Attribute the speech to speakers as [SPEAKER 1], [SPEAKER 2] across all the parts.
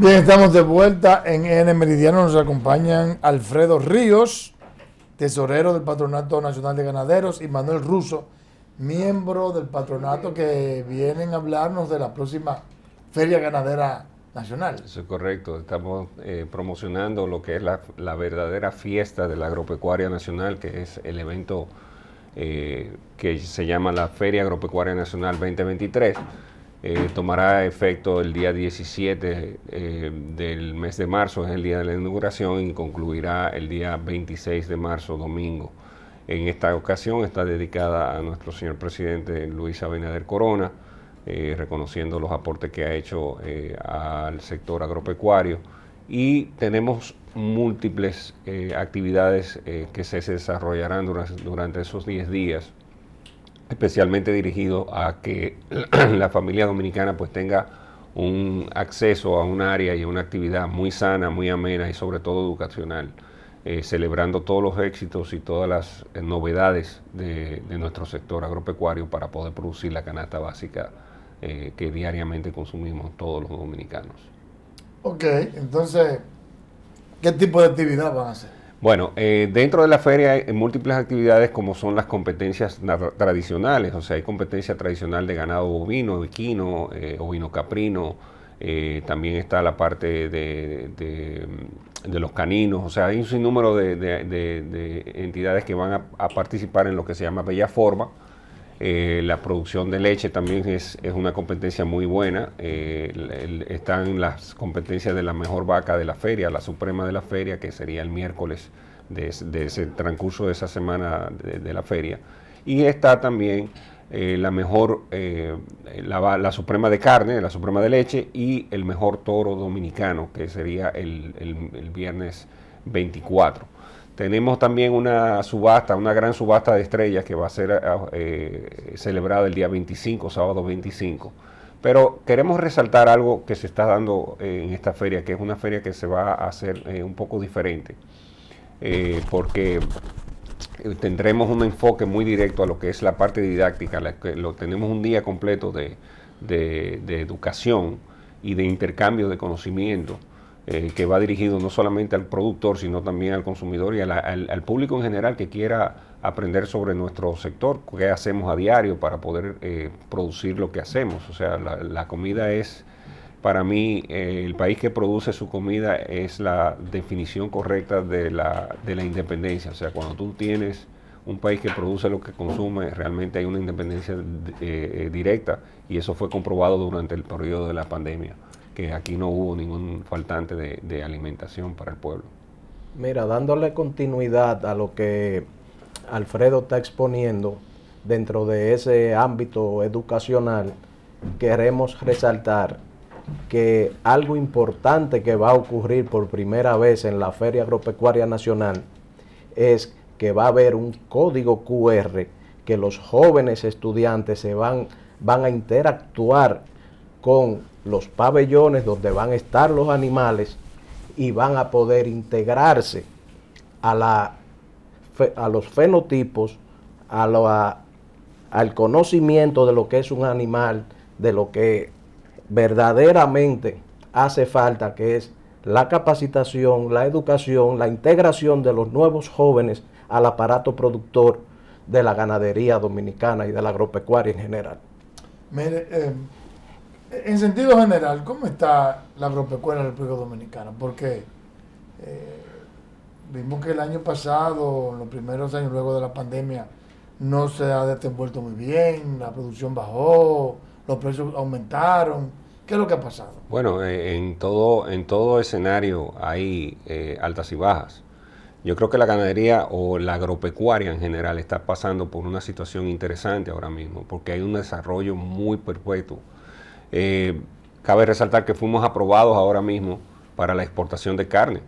[SPEAKER 1] Bien, estamos de vuelta en N Meridiano. Nos acompañan Alfredo Ríos, tesorero del Patronato Nacional de Ganaderos, y Manuel Russo, miembro del patronato que vienen a hablarnos de la próxima Feria Ganadera
[SPEAKER 2] Nacional. Eso es correcto. Estamos eh, promocionando lo que es la, verdadera fiesta de la agropecuaria nacional, que es el evento eh, que se llama la Feria Agropecuaria Nacional 2023 eh, tomará efecto el día 17 eh, del mes de marzo, es el día de la inauguración, y concluirá el día 26 de marzo, domingo. En esta ocasión está dedicada a nuestro señor presidente Luis Abinader Corona, eh, reconociendo los aportes que ha hecho al sector agropecuario. Y tenemos múltiples actividades que se desarrollarán durante, durante esos 10 días especialmente dirigido a que la familia dominicana pues tenga un acceso a un área y a una actividad muy sana, muy amena y sobre todo educacional, eh, celebrando todos los éxitos y todas las eh, novedades de, nuestro sector agropecuario para poder producir la canasta básica eh, que diariamente consumimos todos los dominicanos.
[SPEAKER 1] Ok, entonces, ¿qué tipo de actividad van a hacer?
[SPEAKER 2] Bueno, eh, dentro de la feria hay eh, múltiples actividades como son las competencias tradicionales, o sea, hay competencia tradicional de ganado bovino, equino, eh, ovino caprino, también está la parte de, los caninos, o sea, hay un sinnúmero de, entidades que van a, participar en lo que se llama Bella Forma, eh, la producción de leche también es, es una competencia muy buena. Eh, están las competencias de la mejor vaca de la feria, la suprema de la feria, que sería el miércoles de, ese transcurso de esa semana de, la feria. Y está también eh, la mejor, la, la, suprema de carne, la suprema de leche y el mejor toro dominicano, que sería el, el viernes 24. Tenemos también una subasta, una gran subasta de estrellas que va a ser ah, eh, celebrada el día 25, sábado 25. Pero queremos resaltar algo que se está dando eh, en esta feria, que es una feria que se va a hacer eh, un poco diferente, porque tendremos un enfoque muy directo a lo que es la parte didáctica, lo tenemos un día completo de, de educación y de intercambio de conocimiento eh, que va dirigido no solamente al productor, sino también al consumidor y al, público en general que quiera aprender sobre nuestro sector, qué hacemos a diario para poder eh, producir lo que hacemos. O sea, la, comida es, para mí, eh, el país que produce su comida es la definición correcta de la, de la independencia. O sea, cuando tú tienes un país que produce lo que consume, realmente hay una independencia directa y eso fue comprobado durante el periodo de la pandemia que aquí no hubo ningún faltante de, alimentación para el pueblo.
[SPEAKER 3] Mira, dándole continuidad a lo que Alfredo está exponiendo dentro de ese ámbito educacional, queremos resaltar que algo importante que va a ocurrir por primera vez en la Feria Agropecuaria Nacional es que va a haber un código QR que los jóvenes estudiantes se van, van a interactuar con los pabellones donde van a estar los animales y van a poder integrarse a, la, a los fenotipos, a al conocimiento de lo que es un animal, de lo que verdaderamente hace falta, que es la capacitación, la educación, la integración de los nuevos jóvenes al aparato productor de la ganadería dominicana y de la agropecuaria en general.
[SPEAKER 1] Eh, en sentido general, ¿cómo está la agropecuaria en la República Dominicana? Porque eh, vimos que el año pasado, los primeros años luego de la pandemia, no se ha desenvuelto muy bien, la producción bajó, los precios aumentaron. ¿Qué es lo que ha pasado?
[SPEAKER 2] Bueno, eh, en todo, en todo escenario hay eh, altas y bajas. Yo creo que la ganadería o la agropecuaria en general está pasando por una situación interesante ahora mismo, porque hay un desarrollo muy perpetuo eh, cabe resaltar que fuimos aprobados ahora mismo para la exportación de carne.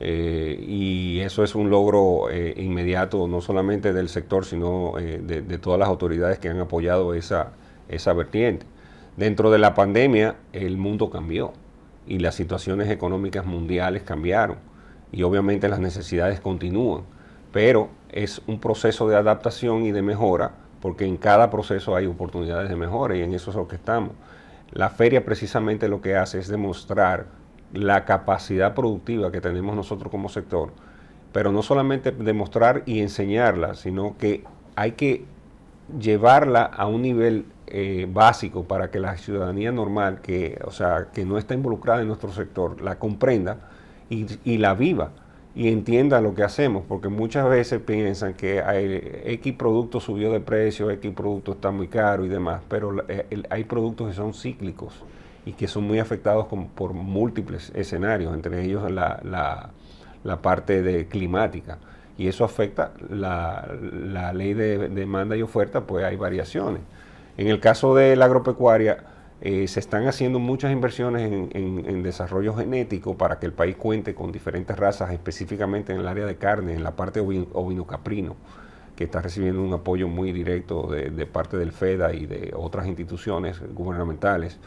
[SPEAKER 2] Eh, y eso es un logro eh, inmediato, no solamente del sector, sino de, todas las autoridades que han apoyado esa, esa vertiente. Dentro de la pandemia, el mundo cambió y las situaciones económicas mundiales cambiaron y obviamente las necesidades continúan, pero es un proceso de adaptación y de mejora porque en cada proceso hay oportunidades de mejora y en eso es lo que estamos. La feria precisamente lo que hace es demostrar la capacidad productiva que tenemos nosotros como sector, pero no solamente demostrar y enseñarla, sino que hay que llevarla a un nivel eh, básico para que la ciudadanía normal, que, o sea, que no está involucrada en nuestro sector, la comprenda y la viva y entiendan lo que hacemos, porque muchas veces piensan que hay, X producto subió de precio, X producto está muy caro y demás, pero eh, hay productos que son cíclicos y que son muy afectados por múltiples escenarios, entre ellos la, la, parte de climática. Y eso afecta la, ley de demanda y oferta, pues hay variaciones. En el caso de la agropecuaria, eh, se están haciendo muchas inversiones en, desarrollo genético para que el país cuente con diferentes razas, específicamente en el área de carne, en la parte ovino-caprino, que está recibiendo un apoyo muy directo de, parte del FEDA y de otras instituciones gubernamentales.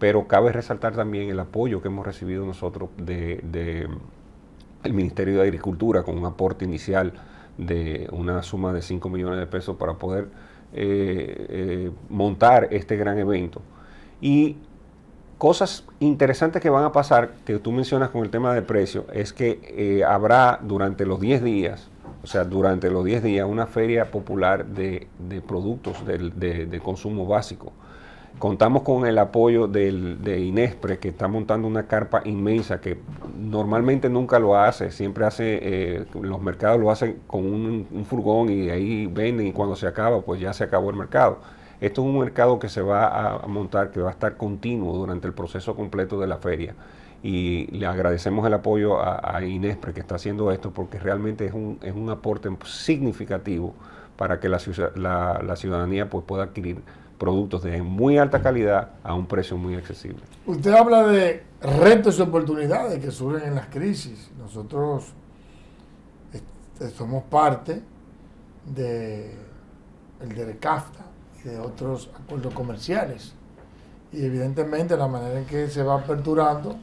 [SPEAKER 2] Pero cabe resaltar también el apoyo que hemos recibido nosotros del Ministerio de Agricultura con un aporte inicial de una suma de 5 millones de pesos para poder eh, eh, montar este gran evento y cosas interesantes que van a pasar, que tú mencionas con el tema de precio, es que eh, habrá durante los 10 días, o sea, durante los 10 días, una feria popular de, productos de, consumo básico. Contamos con el apoyo de Inespre, que está montando una carpa inmensa, que normalmente nunca lo hace, siempre hace, eh, los mercados lo hacen con un, furgón y ahí venden y cuando se acaba, pues ya se acabó el mercado esto es un mercado que se va a montar, que va a estar continuo durante el proceso completo de la feria. Y le agradecemos el apoyo a, Inespre que está haciendo esto porque realmente es un, aporte significativo para que la, ciudadanía pues, pueda adquirir productos de muy alta calidad a un precio muy accesible.
[SPEAKER 1] Usted habla de retos y oportunidades que surgen en las crisis. Nosotros somos parte de el de CAFTA, otros acuerdos comerciales. Y evidentemente la manera en que se va aperturando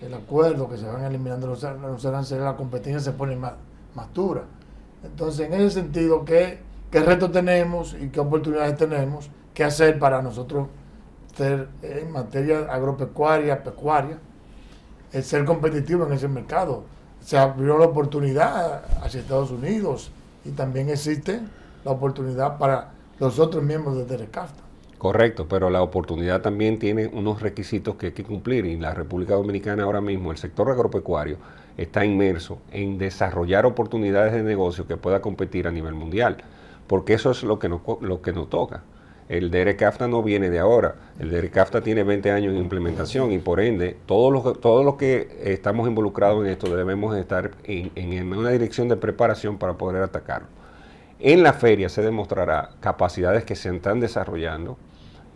[SPEAKER 1] el acuerdo, que se van eliminando los, los aranceles, la competencia se pone más, más dura. Entonces, en ese sentido, ¿qué, ¿qué reto tenemos y qué oportunidades tenemos? ¿Qué hacer para nosotros ser, eh, en materia agropecuaria, pecuaria, el ser competitivo en ese mercado? Se abrió la oportunidad hacia Estados Unidos y también existe la oportunidad para los otros miembros de DERECAFTA.
[SPEAKER 2] Correcto, pero la oportunidad también tiene unos requisitos que hay que cumplir y la República Dominicana ahora mismo, el sector agropecuario, está inmerso en desarrollar oportunidades de negocio que pueda competir a nivel mundial, porque eso es lo que nos, lo que nos toca. El DERECAFTA no viene de ahora, el DERECAFTA tiene 20 años de implementación y por ende todos los, todos los que estamos involucrados en esto debemos estar en una dirección de preparación para poder atacarlo. En la feria se demostrará capacidades que se están desarrollando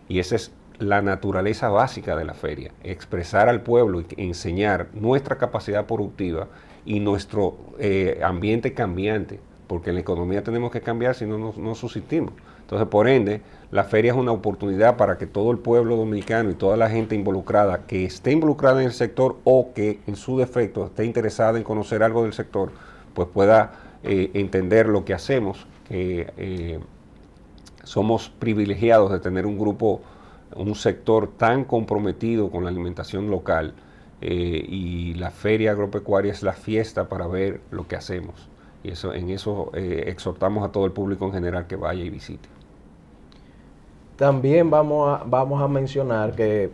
[SPEAKER 2] y esa es la naturaleza básica de la feria, expresar al pueblo y enseñar nuestra capacidad productiva y nuestro eh, ambiente cambiante, porque en la economía tenemos que cambiar si no, no, subsistimos. Entonces, por ende, la feria es una oportunidad para que todo el pueblo dominicano y toda la gente involucrada que esté involucrada en el sector o que en su defecto esté interesada en conocer algo del sector, pues pueda eh, entender lo que hacemos eh, somos privilegiados de tener un grupo, un sector tan comprometido con la alimentación local eh, y la feria agropecuaria es la fiesta para ver lo que hacemos. Y eso, en eso eh, exhortamos a todo el público en general que vaya y visite. También vamos a, vamos a
[SPEAKER 3] mencionar que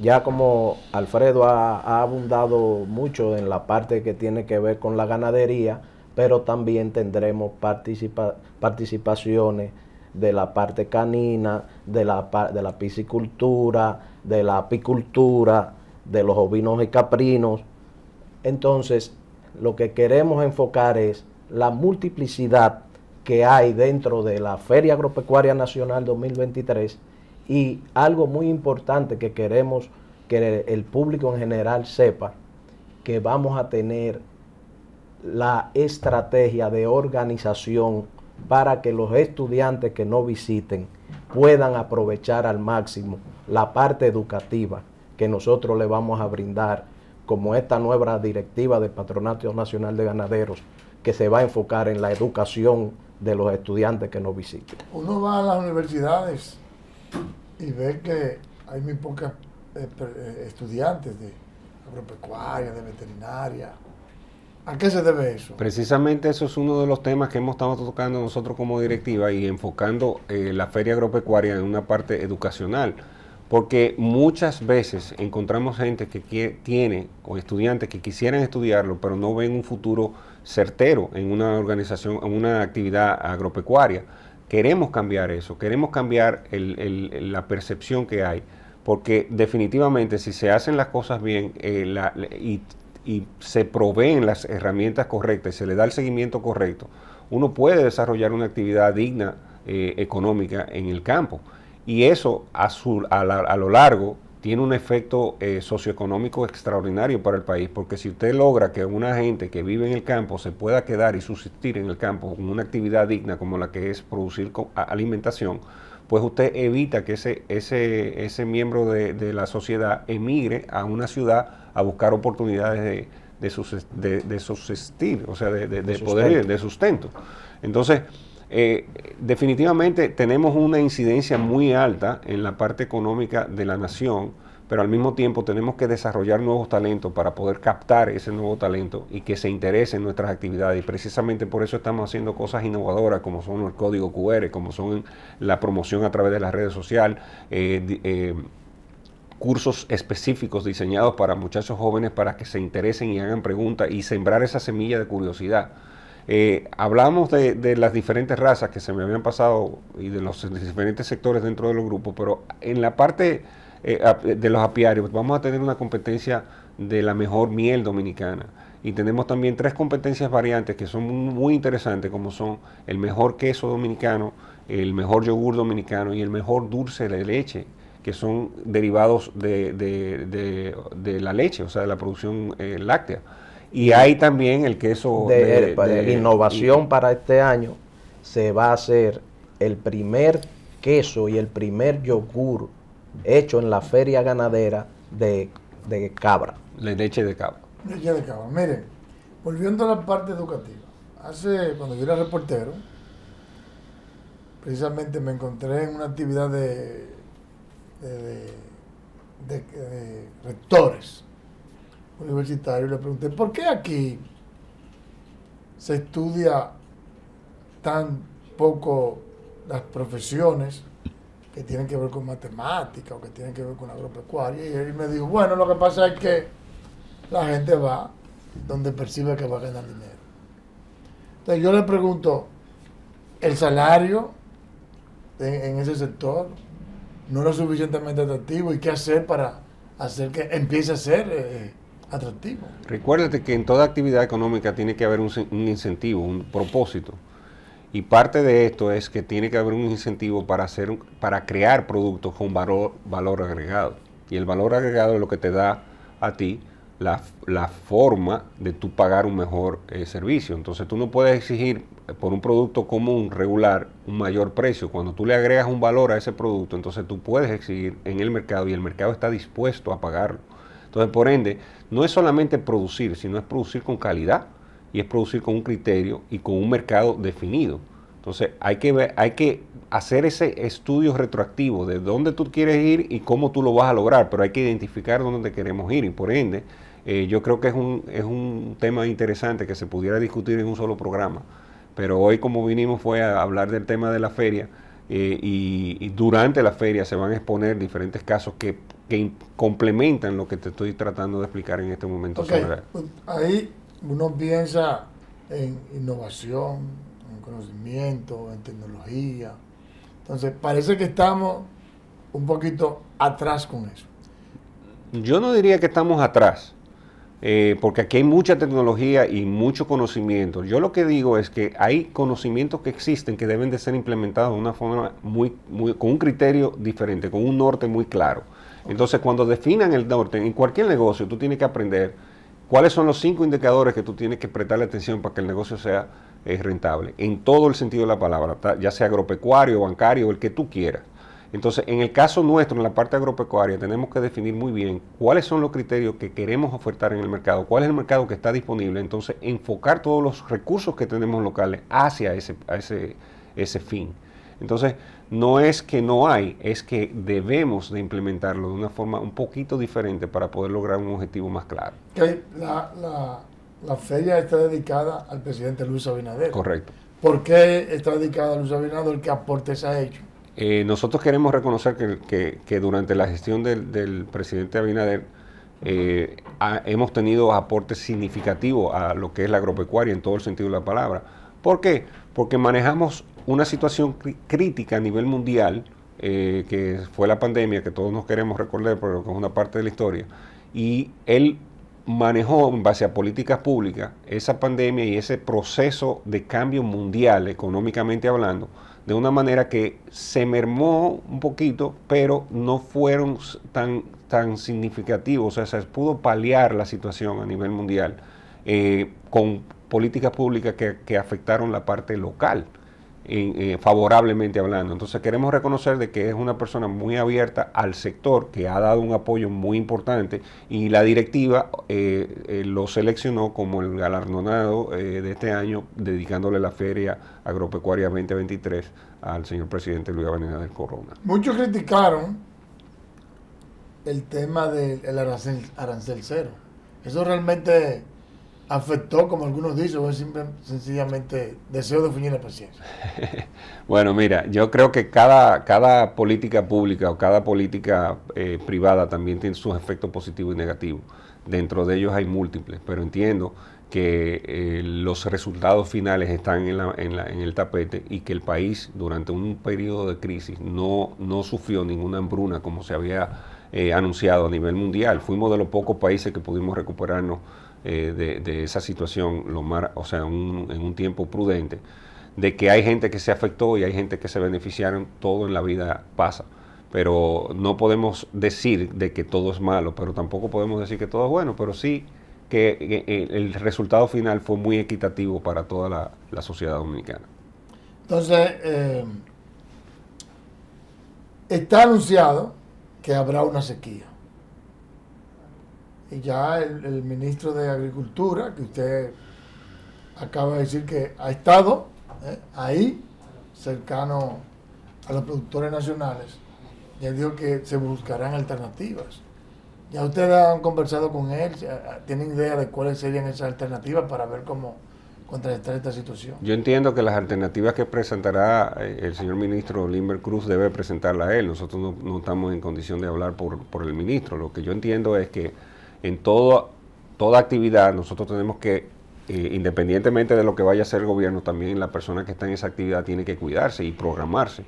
[SPEAKER 3] ya como Alfredo ha abundado mucho en la parte que tiene que ver con la ganadería, pero también tendremos participaciones de la parte canina, de la, de la piscicultura, de la apicultura, de los ovinos y caprinos. Entonces, lo que queremos enfocar es la multiplicidad que hay dentro de la Feria Agropecuaria Nacional 2023 y algo muy importante que queremos que el público en general sepa, que vamos a tener la estrategia de organización para que los estudiantes que no visiten puedan aprovechar al máximo la parte educativa que nosotros le vamos a brindar como esta nueva directiva del Patronato Nacional de Ganaderos que se va a enfocar en la educación de los estudiantes que no visiten.
[SPEAKER 1] Uno va a las universidades y ve que hay muy pocas eh, eh, estudiantes de agropecuaria, de veterinaria, ¿A qué se debe eso?
[SPEAKER 2] Precisamente eso es uno de los temas que hemos estado tocando nosotros como directiva y enfocando eh, la feria agropecuaria en una parte educacional. Porque muchas veces encontramos gente que tiene o estudiantes que quisieran estudiarlo, pero no ven un futuro certero en una organización, en una actividad agropecuaria. Queremos cambiar eso, queremos cambiar la percepción que hay, porque definitivamente si se hacen las cosas bien eh, y y se proveen las herramientas correctas y se le da el seguimiento correcto, uno puede desarrollar una actividad digna eh, económica en el campo. Y eso a, a, lo largo tiene un efecto eh, socioeconómico extraordinario para el país, porque si usted logra que una gente que vive en el campo se pueda quedar y subsistir en el campo con una actividad digna como la que es producir alimentación, pues usted evita que ese, ese, miembro de, la sociedad emigre a una ciudad a buscar oportunidades de, de, subsistir, o sea, de, poder de sustento. Entonces, eh, definitivamente tenemos una incidencia muy alta en la parte económica de la nación pero al mismo tiempo tenemos que desarrollar nuevos talentos para poder captar ese nuevo talento y que se interese en nuestras actividades. Y precisamente por eso estamos haciendo cosas innovadoras como son el código QR, como son la promoción a través de las redes sociales. Eh, eh, cursos específicos diseñados para muchachos jóvenes para que se interesen y hagan preguntas y sembrar esa semilla de curiosidad. Eh, hablamos de, de, las diferentes razas que se me habían pasado y de los diferentes sectores dentro de los grupos, pero en la parte eh, de los apiarios, pues vamos a tener una competencia de la mejor miel dominicana. Y tenemos también tres competencias variantes que son muy interesantes, como son el mejor queso dominicano, el mejor yogur dominicano y el mejor dulce de leche, que son derivados de, la leche, o sea, de la producción eh, láctea. Y hay también el queso de, de innovación para este año. Se va a hacer el primer
[SPEAKER 3] queso y el primer yogur hecho en la feria ganadera de,
[SPEAKER 2] cabra. La leche de cabra.
[SPEAKER 1] Leche de cabra. Mire, volviendo a la parte educativa. Hace, cuando yo era reportero, precisamente me encontré en una actividad de, de, de rectores universitarios y le pregunté, ¿por qué aquí se estudia tan poco las profesiones que tienen que ver con matemática o que tienen que ver con agropecuaria. Y él me dijo, bueno, lo que pasa es que la gente va donde percibe que va a ganar dinero. Entonces yo le pregunto, ¿el salario en, ese sector no es suficientemente atractivo y qué hacer para hacer que empiece a ser eh, atractivo?
[SPEAKER 2] Recuérdate que en toda actividad económica tiene que haber un, un incentivo, un propósito. Y parte de esto es que tiene que haber un incentivo para, hacer, para crear productos con valor, agregado. Y el valor agregado es lo que te da a ti la, forma de tú pagar un mejor eh, servicio. Entonces tú no puedes exigir eh, por un producto común, regular, un mayor precio. Cuando tú le agregas un valor a ese producto, entonces tú puedes exigir en el mercado y el mercado está dispuesto a pagarlo. Entonces, por ende, no es solamente producir, sino es producir con calidad y es producir con un criterio y con un mercado definido. Entonces hay que, ver, hay que hacer ese estudio retroactivo de dónde tú quieres ir y cómo tú lo vas a lograr, pero hay que identificar dónde queremos ir y por ende eh, yo creo que es un, es un tema interesante que se pudiera discutir en un solo programa, pero hoy como vinimos fue a hablar del tema de la feria eh, y, durante la feria se van a exponer diferentes casos que, complementan lo que te estoy tratando de explicar en este momento. Okay.
[SPEAKER 1] Pues, ahí uno piensa en innovación, en conocimiento, en tecnología. Entonces, parece que estamos un poquito atrás con eso.
[SPEAKER 2] Yo no diría que estamos atrás, eh, porque aquí hay mucha tecnología y mucho conocimiento. Yo lo que digo es que hay conocimientos que existen que deben de ser implementados de una forma muy, muy con un criterio diferente, con un norte muy claro. Entonces, cuando definan el norte en cualquier negocio, tú tienes que aprender ¿Cuáles son los cinco indicadores que tú tienes que prestarle atención para que el negocio sea eh, rentable? En todo el sentido de la palabra, ya sea agropecuario, bancario, el que tú quieras. Entonces, en el caso nuestro, en la parte agropecuaria, tenemos que definir muy bien cuáles son los criterios que queremos ofertar en el mercado, cuál es el mercado que está disponible. Entonces, enfocar todos los recursos que tenemos locales hacia ese fin. Entonces, no es que no hay, es que debemos de implementarlo de una forma un poquito diferente para poder lograr un objetivo más claro.
[SPEAKER 1] la, la, feria está dedicada al presidente Luis Abinader. Correcto. ¿Por qué está dedicada a Luis Abinader? ¿Qué aportes ha hecho?
[SPEAKER 2] Eh, nosotros queremos reconocer que, durante la gestión del, presidente Abinader eh, hemos tenido aportes significativos a lo que es la agropecuaria en todo el sentido de la palabra ¿Por qué? Porque manejamos una situación crítica a nivel mundial, eh, que fue la pandemia, que todos nos queremos recordar, pero que es una parte de la historia, y él manejó en base a políticas públicas esa pandemia y ese proceso de cambio mundial, económicamente hablando, de una manera que se mermó un poquito, pero no fueron tan, tan significativos, o sea, se pudo paliar la situación a nivel mundial. Eh, con políticas públicas que, afectaron la parte local, eh, favorablemente hablando. Entonces queremos reconocer de que es una persona muy abierta al sector, que ha dado un apoyo muy importante y la directiva eh, eh, lo seleccionó como el galardonado de este año, dedicándole la feria agropecuaria 2023 al señor presidente Luis Abinader del Corona.
[SPEAKER 1] Muchos criticaron el tema del arancel, arancel cero. Eso realmente afectó, como algunos dicen, o es sencillamente deseo de fuñir la paciencia?
[SPEAKER 2] bueno, mira, yo creo que cada, cada política pública o cada política eh, privada también tiene sus efectos positivos y negativos. Dentro de ellos hay múltiples, pero entiendo que eh, los resultados finales están en, el tapete y que el país durante un periodo de crisis no, no sufrió ninguna hambruna como se había eh, anunciado a nivel mundial. Fuimos de los pocos países que pudimos recuperarnos eh, de, esa situación, lo o sea, en un tiempo prudente, de que hay gente que se afectó y hay gente que se beneficiaron, todo en la vida pasa. Pero no podemos decir de que todo es malo, pero tampoco podemos decir que todo es bueno, pero sí que, eh, el resultado final fue muy equitativo para toda la, sociedad dominicana.
[SPEAKER 1] Entonces, eh, está anunciado que habrá una sequía y ya el, ministro de Agricultura, que usted acaba de decir que ha estado eh, ahí, cercano a los productores nacionales, ya dijo que se buscarán alternativas. ¿Ya ustedes han conversado con él? Ah, ¿Tienen idea de cuáles serían esas alternativas para ver cómo contrarrestar esta situación?
[SPEAKER 2] Yo entiendo que las alternativas que presentará eh, el señor ministro Limber Cruz debe presentarlas a él. Nosotros no, estamos en condición de hablar por, por el ministro. Lo que yo entiendo es que en toda actividad nosotros tenemos que, eh, independientemente de lo que vaya a hacer el gobierno, también la persona que está en esa actividad tiene que cuidarse y programarse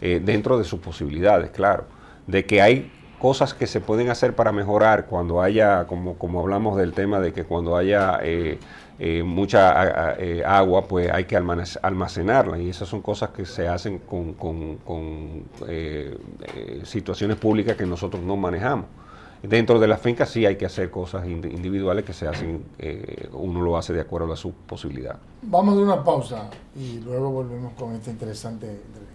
[SPEAKER 2] eh, dentro de sus posibilidades, claro, de que hay cosas que se pueden hacer para mejorar cuando haya, como, como hablamos del tema de que cuando haya eh, mucha agua, pues hay que almacenarla y esas son cosas que se hacen con situaciones públicas que nosotros no manejamos. Dentro de la finca sí hay que hacer cosas individuales que se hacen, eh, uno lo hace de acuerdo a su posibilidad.
[SPEAKER 1] Vamos a una pausa y luego volvemos con este interesante.